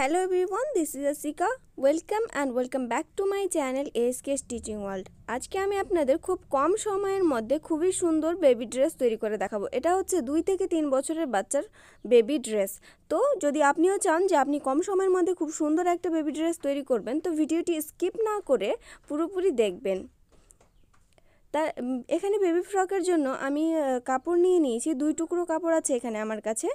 hello everyone this is Asika welcome and welcome back to my channel S K teaching world আজকে আমি আপনাদের খুব কম সময়ের মধ্যে খুবই সুন্দর বেবি ড্রেস তৈরি করে দেখাবো এটা হচ্ছে দুই থেকে তিন বছরের বাচ্চার বেবি ড্রেস তো যদি আপনিও চান যে আপনি কম সময়ের মধ্যে খুব সুন্দর একটা বেবি ড্রেস তৈরি করবেন তো ভিডিওটি স্কিপ না করে পুরোপুরি দেখবেন তার এখানে বেবি ফ্রকের জন্য আমি কাপড় নিয়ে নিয়েছি দুই টুকরো কাপড় আছে এখানে আমার কাছে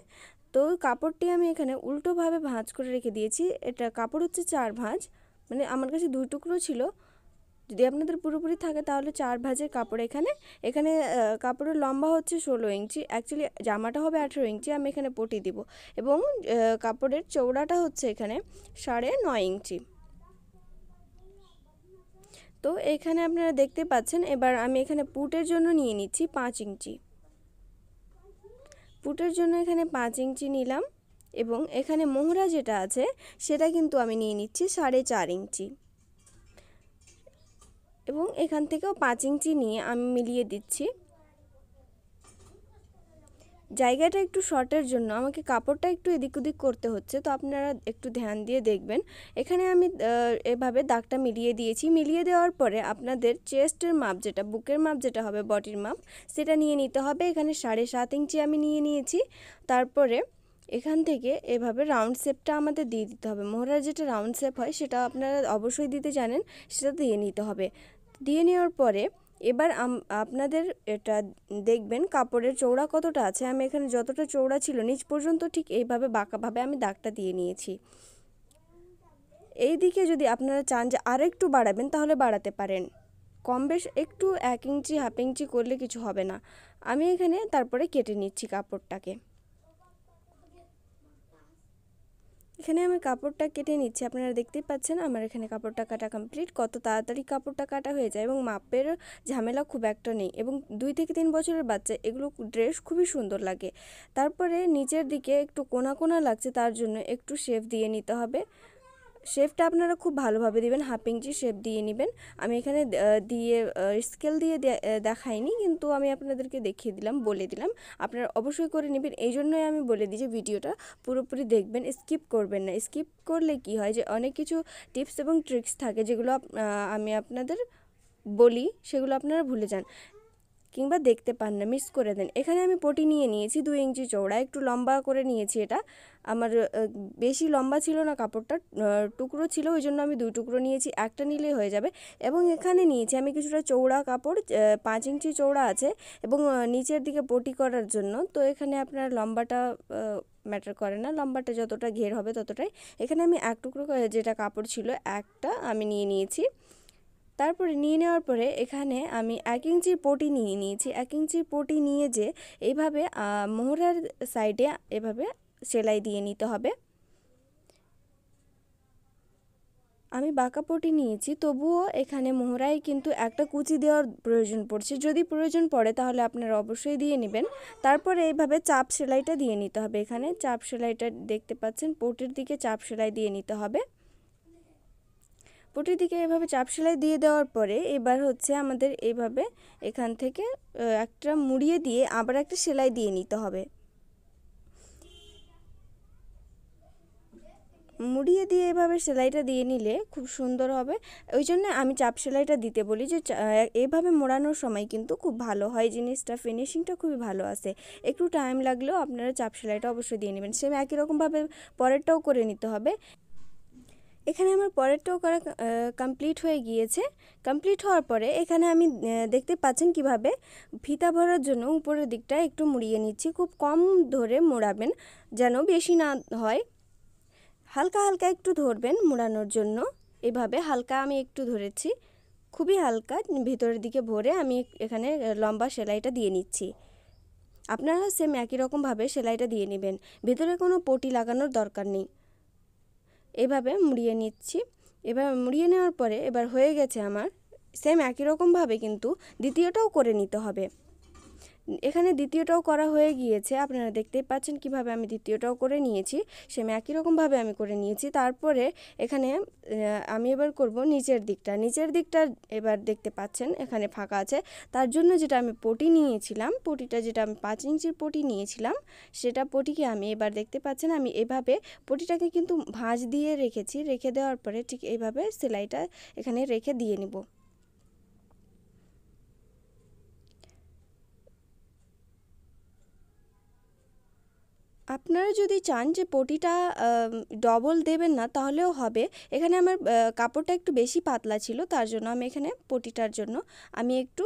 তো কাপড়টি আমি এখানে উল্টোভাবে ভাঁজ করে রেখে দিয়েছি এটা কাপড় হচ্ছে চার ভাঁজ মানে আমার কাছে দুই টুকরো ছিল যদি আপনাদের পুরোপুরি থাকে তাহলে চার ভাঁজের কাপড় এখানে এখানে কাপড়ের লম্বা হচ্ছে ষোলো ইঞ্চি অ্যাকচুয়ালি জামাটা হবে আঠেরো ইঞ্চি আমি এখানে পটি দিব এবং কাপড়ের চৌড়াটা হচ্ছে এখানে সাড়ে নয় ইঞ্চি তো এখানে আপনারা দেখতে পাচ্ছেন এবার আমি এখানে পুটের জন্য নিয়ে নিচ্ছি পাঁচ ইঞ্চি পুটের জন্য এখানে পাঁচ ইঞ্চি নিলাম এবং এখানে মোহরা যেটা আছে সেটা কিন্তু আমি নিয়ে নিচ্ছি সাড়ে চার ইঞ্চি এবং এখান থেকেও পাঁচ ইঞ্চি নিয়ে আমি মিলিয়ে দিচ্ছি জায়গাটা একটু শর্টের জন্য আমাকে কাপড়টা একটু এদিক ওদিক করতে হচ্ছে তো আপনারা একটু ধ্যান দিয়ে দেখবেন এখানে আমি এভাবে দাগটা মিলিয়ে দিয়েছি মিলিয়ে দেওয়ার পরে আপনাদের চেস্টের মাপ যেটা বুকের মাপ যেটা হবে বডির মাপ সেটা নিয়ে নিতে হবে এখানে সাড়ে সাত ইঞ্চি আমি নিয়ে নিয়েছি তারপরে এখান থেকে এভাবে রাউন্ড শেপটা আমাদের দিয়ে দিতে হবে মোহরার যেটা রাউন্ড শেপ হয় সেটা আপনারা অবশ্যই দিতে জানেন সেটা দিয়ে নিতে হবে দিয়ে নেওয়ার পরে এবার আপনাদের এটা দেখবেন কাপড়ের চৌড়া কতটা আছে আমি এখানে যতটা চৌড়া ছিল নিচ পর্যন্ত ঠিক এইভাবে বাঁকাভাবে আমি দাগটা দিয়ে নিয়েছি এই দিকে যদি আপনারা চান যে আর একটু বাড়াবেন তাহলে বাড়াতে পারেন কম বেশ একটু এক ইঞ্চি হাফ ইঞ্চি করলে কিছু হবে না আমি এখানে তারপরে কেটে নিচ্ছি কাপড়টাকে এখানে আমি কাপড়টা কেটে নিচ্ছি আপনারা দেখতেই পাচ্ছেন আমার এখানে কাপড়টা কাটা কমপ্লিট কত তাড়াতাড়ি কাপড়টা কাটা হয়ে যায় এবং মাপের ঝামেলা খুব একটা নেই এবং দুই থেকে তিন বছরের বাচ্চা এগুলো ড্রেস খুবই সুন্দর লাগে তারপরে নিচের দিকে একটু কোনা কোনা লাগছে তার জন্য একটু শেপ দিয়ে নিতে হবে শেপটা আপনারা খুব ভালোভাবে দিবেন হাফ ইঞ্চি শেপ দিয়ে নেবেন আমি এখানে দিয়ে স্কেল দিয়ে দেখাইনি কিন্তু আমি আপনাদেরকে দেখিয়ে দিলাম বলে দিলাম আপনারা অবশ্যই করে নেবেন এই জন্যই আমি বলে দিই যে ভিডিওটা পুরোপুরি দেখবেন স্কিপ করবেন না স্কিপ করলে কি হয় যে অনেক কিছু টিপস এবং ট্রিক্স থাকে যেগুলো আমি আপনাদের বলি সেগুলো আপনারা ভুলে যান কিংবা দেখতে পান না মিস করে দেন এখানে আমি পটি নিয়ে নিয়েছি দুই ইঞ্চি চৌড়া একটু লম্বা করে নিয়েছি এটা আমার বেশি লম্বা ছিল না কাপড়টা টুকরো ছিল ওই জন্য আমি দুই টুকরো নিয়েছি একটা নিলেই হয়ে যাবে এবং এখানে নিয়েছি আমি কিছুটা চৌড়া কাপড় পাঁচ ইঞ্চি চৌড়া আছে এবং নিচের দিকে পটি করার জন্য তো এখানে আপনার লম্বাটা ম্যাটার করে না লম্বাটা যতটা ঘের হবে ততটাই এখানে আমি এক টুকরো যেটা কাপড় ছিল একটা আমি নিয়ে নিয়েছি তারপরে নিয়ে নেওয়ার পরে এখানে আমি এক ইঞ্চির পটি নিয়ে নিয়েছি এক ইঞ্চির পটি নিয়ে যে এইভাবে মোহরার সাইডে এভাবে সেলাই দিয়ে নিতে হবে আমি বাঁকা পটি নিয়েছি তবুও এখানে মোহরায় কিন্তু একটা কুচি দেওয়ার প্রয়োজন পড়ছে যদি প্রয়োজন পড়ে তাহলে আপনারা অবশ্যই দিয়ে নেবেন তারপরে এইভাবে চাপ সেলাইটা দিয়ে নিতে হবে এখানে চাপ সেলাইটা দেখতে পাচ্ছেন পটির দিকে চাপ সেলাই দিয়ে নিতে হবে প্রতি দিকে এভাবে চাপ সেলাই দিয়ে দেওয়ার পরে এবার হচ্ছে আমাদের এভাবে এখান থেকে একটা মুড়িয়ে দিয়ে আবার একটা সেলাই দিয়ে নিতে হবে মুড়িয়ে দিয়ে এভাবে সেলাইটা দিয়ে নিলে খুব সুন্দর হবে ওই জন্য আমি চাপ সেলাইটা দিতে বলি যে এভাবে মোড়ানোর সময় কিন্তু খুব ভালো হয় জিনিসটা ফিনিশিংটা খুবই ভালো আসে একটু টাইম লাগলেও আপনারা চাপ সেলাইটা অবশ্যই দিয়ে নেবেন সেম একই রকমভাবে পরেরটাও করে নিতে হবে এখানে আমার পরেরটাও করা কমপ্লিট হয়ে গিয়েছে কমপ্লিট হওয়ার পরে এখানে আমি দেখতে পাচ্ছেন কিভাবে ফিতা ভরার জন্য উপরের দিকটা একটু মুড়িয়ে নিচ্ছি খুব কম ধরে মোড়াবেন যেন বেশি না হয় হালকা হালকা একটু ধরবেন মোড়ানোর জন্য এভাবে হালকা আমি একটু ধরেছি খুবই হালকা ভিতরের দিকে ভরে আমি এখানে লম্বা সেলাইটা দিয়ে নিচ্ছি আপনারা সেম একই রকমভাবে সেলাইটা দিয়ে নেবেন ভেতরে কোনো পটি লাগানোর দরকার নেই এভাবে মুড়িয়ে নিচ্ছি এবার মুড়িয়ে নেওয়ার পরে এবার হয়ে গেছে আমার সেম একই রকমভাবে কিন্তু দ্বিতীয়টাও করে নিতে হবে এখানে দ্বিতীয়টাও করা হয়ে গিয়েছে আপনারা দেখতেই পাচ্ছেন কিভাবে আমি দ্বিতীয়টাও করে নিয়েছি সেম একই রকমভাবে আমি করে নিয়েছি তারপরে এখানে আমি এবার করব নিচের দিকটা নিচের দিকটা এবার দেখতে পাচ্ছেন এখানে ফাঁকা আছে তার জন্য যেটা আমি পটি নিয়েছিলাম পটিটা যেটা আমি পাঁচ ইঞ্চির পটি নিয়েছিলাম সেটা পটিকে আমি এবার দেখতে পাচ্ছেন আমি এভাবে পটিটাকে কিন্তু ভাঁজ দিয়ে রেখেছি রেখে দেওয়ার পরে ঠিক এইভাবে সেলাইটা এখানে রেখে দিয়ে নিব আপনারা যদি চান যে পটিটা ডবল দেবেন না তাহলেও হবে এখানে আমার কাপড়টা একটু বেশি পাতলা ছিল তার জন্য আমি এখানে পটিটার জন্য আমি একটু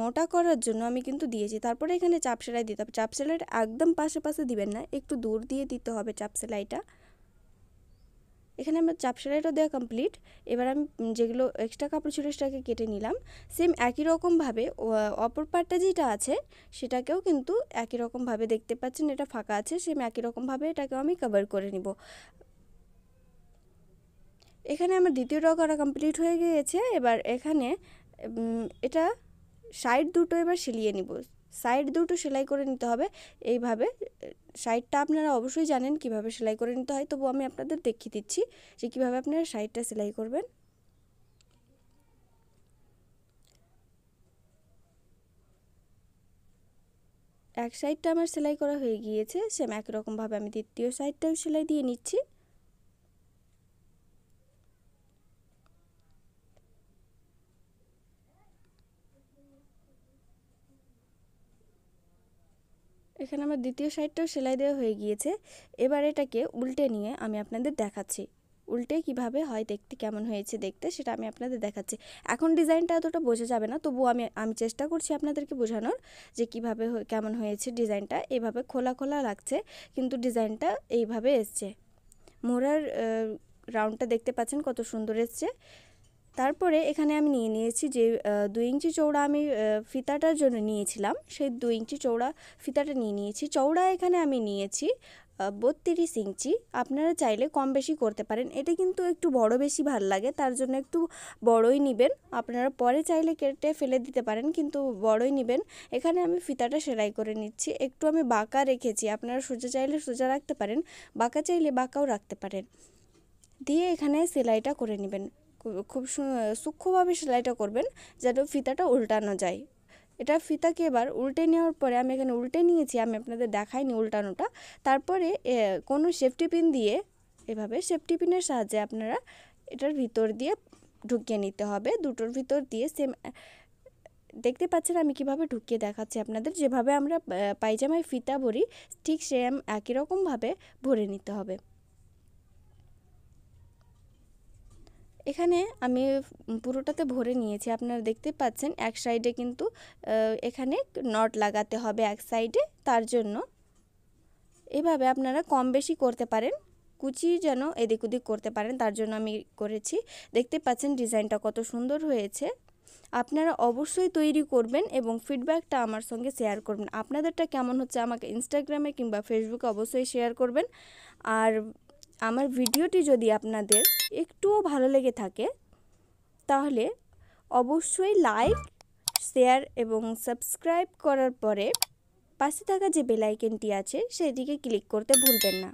মোটা করার জন্য আমি কিন্তু দিয়েছি তারপরে এখানে চাপ সেলাই দিতে হবে চাপ সেলাইটা একদম পাশে পাশে দিবেন না একটু দূর দিয়ে দিতে হবে চাপ সেলাইটা এখানে আমার চাপ সেলাইটা দেওয়া কমপ্লিট এবার আমি যেগুলো এক্সট্রা কাপড় ছিল সেটাকে কেটে নিলাম সেম একই রকমভাবে অপর পার্টটা যেটা আছে সেটাকেও কিন্তু একই রকমভাবে দেখতে পাচ্ছেন এটা ফাঁকা আছে সেম একই রকমভাবে এটাকেও আমি কভার করে নিব এখানে আমার দ্বিতীয় র করা কমপ্লিট হয়ে গিয়েছে এবার এখানে এটা সাইড দুটো এবার সেলিয়ে নিব সাইড দুটো সেলাই করে নিতে হবে এইভাবে সাইডটা আপনারা অবশ্যই জানেন কিভাবে সেলাই করে নিতে হয় তবু আমি আপনাদের দেখিয়ে দিচ্ছি যে কীভাবে আপনারা সাইডটা সেলাই করবেন এক সাইডটা আমার সেলাই করা হয়ে গিয়েছে সেম একই রকমভাবে আমি দ্বিতীয় সাইডটাও সেলাই দিয়ে নিচ্ছি এখানে আমার দ্বিতীয় সাইডটাও সেলাই দেওয়া হয়ে গিয়েছে এবার এটাকে উল্টে নিয়ে আমি আপনাদের দেখাচ্ছি উল্টে কিভাবে হয় দেখতে কেমন হয়েছে দেখতে সেটা আমি আপনাদের দেখাচ্ছি এখন ডিজাইনটা এতটা বোঝা যাবে না তবুও আমি আমি চেষ্টা করছি আপনাদেরকে বোঝানোর যে কিভাবে কেমন হয়েছে ডিজাইনটা এভাবে খোলা খোলা লাগছে কিন্তু ডিজাইনটা এইভাবে এসছে মোড়ার রাউন্ডটা দেখতে পাচ্ছেন কত সুন্দর এসছে তারপরে এখানে আমি নিয়ে নিয়েছি যে দুই ইঞ্চি চৌড়া আমি ফিতাটার জন্য নিয়েছিলাম সেই দুই ইঞ্চি চৌড়া ফিতাটা নিয়ে নিয়েছি চৌড়া এখানে আমি নিয়েছি বত্রিশ ইঞ্চি আপনারা চাইলে কম বেশি করতে পারেন এটা কিন্তু একটু বড় বেশি ভাল লাগে তার জন্য একটু বড়ই নেবেন আপনারা পরে চাইলে কেটে ফেলে দিতে পারেন কিন্তু বড়ই নেবেন এখানে আমি ফিতাটা সেলাই করে নিচ্ছি একটু আমি বাঁকা রেখেছি আপনারা সোজা চাইলে সোজা রাখতে পারেন বাঁকা চাইলে বাঁকাও রাখতে পারেন দিয়ে এখানে সেলাইটা করে নেবেন খুব সূক্ষ্মভাবে সেলাইটা করবেন যেন ফিতাটা উল্টানো যায় এটা ফিতাকে এবার উল্টে নেওয়ার পরে আমি এখানে উল্টে নিয়েছি আমি আপনাদের দেখাইনি উল্টানোটা তারপরে কোনো সেফটি পিন দিয়ে এভাবে সেফটি পিনের সাহায্যে আপনারা এটার ভিতর দিয়ে ঢুকিয়ে নিতে হবে দুটোর ভিতর দিয়ে সেম দেখতে পাচ্ছেন আমি কিভাবে ঢুকিয়ে দেখাচ্ছি আপনাদের যেভাবে আমরা পায়জামায় ফিতা ভরি ঠিক সেম একই রকমভাবে ভরে নিতে হবে এখানে আমি পুরোটাতে ভরে নিয়েছি আপনারা দেখতে পাচ্ছেন এক সাইডে কিন্তু এখানে নট লাগাতে হবে এক সাইডে তার জন্য এভাবে আপনারা কম বেশি করতে পারেন কুচি যেন এদিক ওদিক করতে পারেন তার জন্য আমি করেছি দেখতে পাচ্ছেন ডিজাইনটা কত সুন্দর হয়েছে আপনারা অবশ্যই তৈরি করবেন এবং ফিডব্যাকটা আমার সঙ্গে শেয়ার করবেন আপনাদেরটা কেমন হচ্ছে আমাকে ইনস্টাগ্রামে কিংবা ফেসবুকে অবশ্যই শেয়ার করবেন আর আমার ভিডিওটি যদি আপনাদের একটুও ভালো লেগে থাকে তাহলে অবশ্যই লাইক শেয়ার এবং সাবস্ক্রাইব করার পরে পাশে থাকা যে বেলাইকেনটি আছে সেটিকে ক্লিক করতে ভুলবেন না